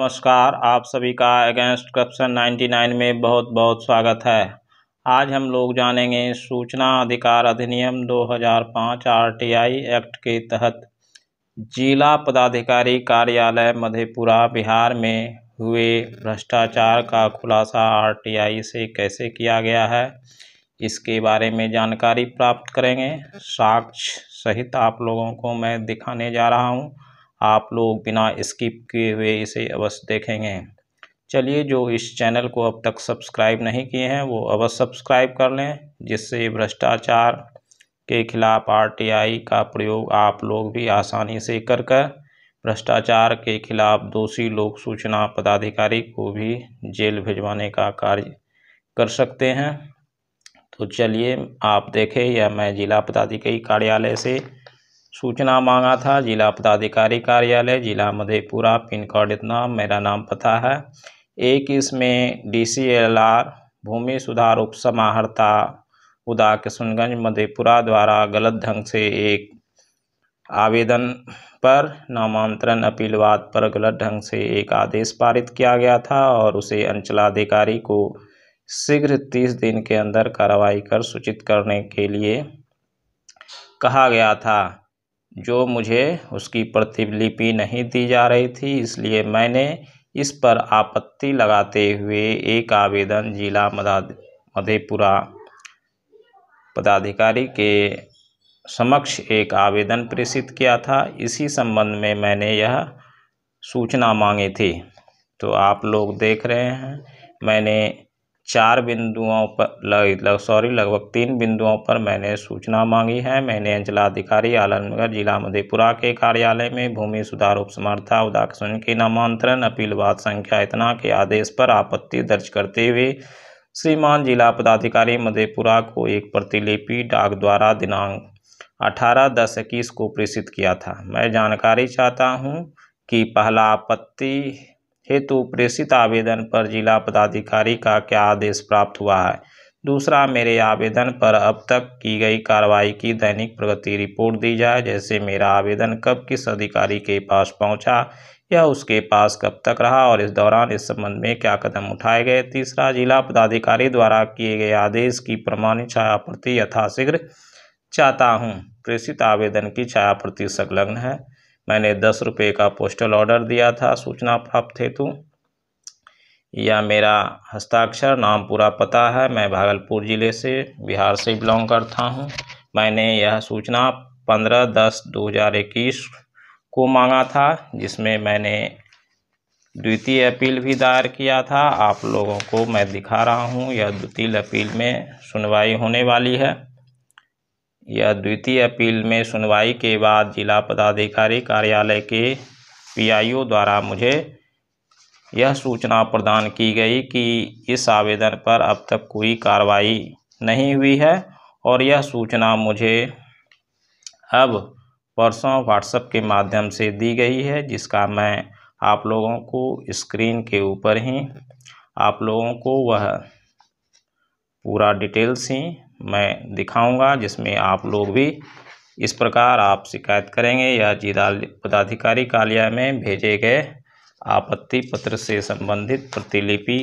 नमस्कार आप सभी का अगेंस्ट करप्शन 99 में बहुत बहुत स्वागत है आज हम लोग जानेंगे सूचना अधिकार अधिनियम 2005 आरटीआई एक्ट के तहत जिला पदाधिकारी कार्यालय मधेपुरा बिहार में हुए भ्रष्टाचार का खुलासा आरटीआई से कैसे किया गया है इसके बारे में जानकारी प्राप्त करेंगे साक्ष्य सहित आप लोगों को मैं दिखाने जा रहा हूँ आप लोग बिना स्किप किए हुए इसे अवश्य देखेंगे चलिए जो इस चैनल को अब तक सब्सक्राइब नहीं किए हैं वो अवश्य सब्सक्राइब कर लें जिससे भ्रष्टाचार के खिलाफ आरटीआई का प्रयोग आप लोग भी आसानी से कर कर भ्रष्टाचार के खिलाफ दोषी लोक सूचना पदाधिकारी को भी जेल भिजवाने का कार्य कर सकते हैं तो चलिए आप देखें यह मैं जिला पदाधिकारी कार्यालय से सूचना मांगा था जिला पदाधिकारी कार्यालय जिला मधेपुरा पिन कोड इतना मेरा नाम पता है एक इसमें डी सी एल आर भूमि सुधार उप समाहर्ता उदा किशनगंज मधेपुरा द्वारा गलत ढंग से एक आवेदन पर नामांतरण अपीलवाद पर गलत ढंग से एक आदेश पारित किया गया था और उसे अंचलाधिकारी को शीघ्र तीस दिन के अंदर कार्रवाई कर सूचित करने के लिए कहा गया था जो मुझे उसकी प्रतिलिपि नहीं दी जा रही थी इसलिए मैंने इस पर आपत्ति लगाते हुए एक आवेदन जिला मधेपुरा पदाधिकारी के समक्ष एक आवेदन प्रेषित किया था इसी संबंध में मैंने यह सूचना मांगी थी तो आप लोग देख रहे हैं मैंने चार बिंदुओं पर लग, लग सॉरी लगभग तीन बिंदुओं पर मैंने सूचना मांगी है मैंने अंचलाधिकारी आलमनगर जिला मधेपुरा के कार्यालय में भूमि सुधार उप समर्था उदासन के नामांतरण अपील संख्या इतना के आदेश पर आपत्ति दर्ज करते हुए श्रीमान जिला पदाधिकारी मधेपुरा को एक प्रतिलिपि डाक द्वारा दिनांक अठारह दस इक्कीस को प्रेषित किया था मैं जानकारी चाहता हूँ कि पहला आपत्ति हेतु प्रेषित आवेदन पर जिला पदाधिकारी का क्या आदेश प्राप्त हुआ है दूसरा मेरे आवेदन पर अब तक की गई कार्रवाई की दैनिक प्रगति रिपोर्ट दी जाए जैसे मेरा आवेदन कब किस अधिकारी के पास पहुंचा या उसके पास कब तक रहा और इस दौरान इस संबंध में क्या कदम उठाए गए तीसरा जिला पदाधिकारी द्वारा किए गए आदेश की प्रमाणित छायाप्रति यथाशीघ्र चाहता हूँ प्रेषित आवेदन की छायाप्रति संलग्न है मैंने दस रुपये का पोस्टल ऑर्डर दिया था सूचना प्राप्त हेतु यह मेरा हस्ताक्षर नाम पूरा पता है मैं भागलपुर ज़िले से बिहार से बिलोंग करता हूँ मैंने यह सूचना पंद्रह दस दो हज़ार इक्कीस को मांगा था जिसमें मैंने द्वितीय अपील भी दायर किया था आप लोगों को मैं दिखा रहा हूँ यह द्वितीय अपील में सुनवाई होने वाली है यह द्वितीय अपील में सुनवाई के बाद जिला पदाधिकारी कार्यालय के पीआईओ द्वारा मुझे यह सूचना प्रदान की गई कि इस आवेदन पर अब तक कोई कार्रवाई नहीं हुई है और यह सूचना मुझे अब परसों व्हाट्सएप के माध्यम से दी गई है जिसका मैं आप लोगों को स्क्रीन के ऊपर ही आप लोगों को वह पूरा डिटेल्स ही मैं दिखाऊंगा जिसमें आप लोग भी इस प्रकार आप शिकायत करेंगे या जिला पदाधिकारी कार्यालय में भेजे गए आपत्ति पत्र से संबंधित प्रतिलिपि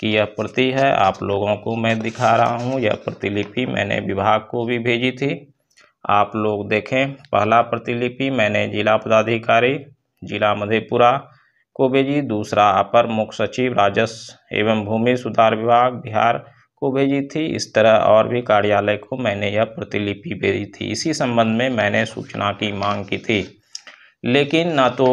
की यह प्रति है आप लोगों को मैं दिखा रहा हूँ यह प्रतिलिपि मैंने विभाग को भी भेजी थी आप लोग देखें पहला प्रतिलिपि मैंने जिला पदाधिकारी जिला मधेपुरा को भेजी दूसरा अपर मुख्य सचिव राजस्व एवं भूमि सुधार विभाग बिहार को भेजी थी इस तरह और भी कार्यालय को मैंने यह प्रतिलिपि भेजी थी इसी संबंध में मैंने सूचना की मांग की थी लेकिन न तो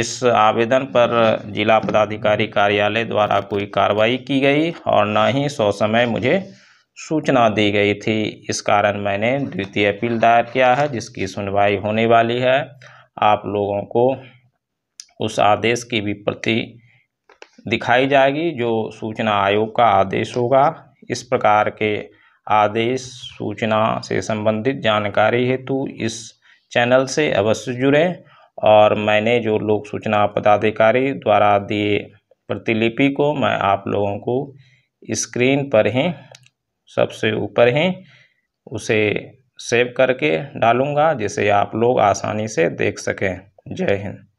इस आवेदन पर जिला पदाधिकारी कार्यालय द्वारा कोई कार्रवाई की गई और न ही सौ समय मुझे सूचना दी गई थी इस कारण मैंने द्वितीय अपील दायर किया है जिसकी सुनवाई होने वाली है आप लोगों को उस आदेश की भी प्रति दिखाई जाएगी जो सूचना आयोग का आदेश होगा इस प्रकार के आदेश सूचना से संबंधित जानकारी हेतु इस चैनल से अवश्य जुड़ें और मैंने जो लोक सूचना पदाधिकारी द्वारा दिए प्रतिलिपि को मैं आप लोगों को स्क्रीन पर ही सबसे ऊपर ही उसे सेव करके डालूँगा जिसे आप लोग आसानी से देख सकें जय हिंद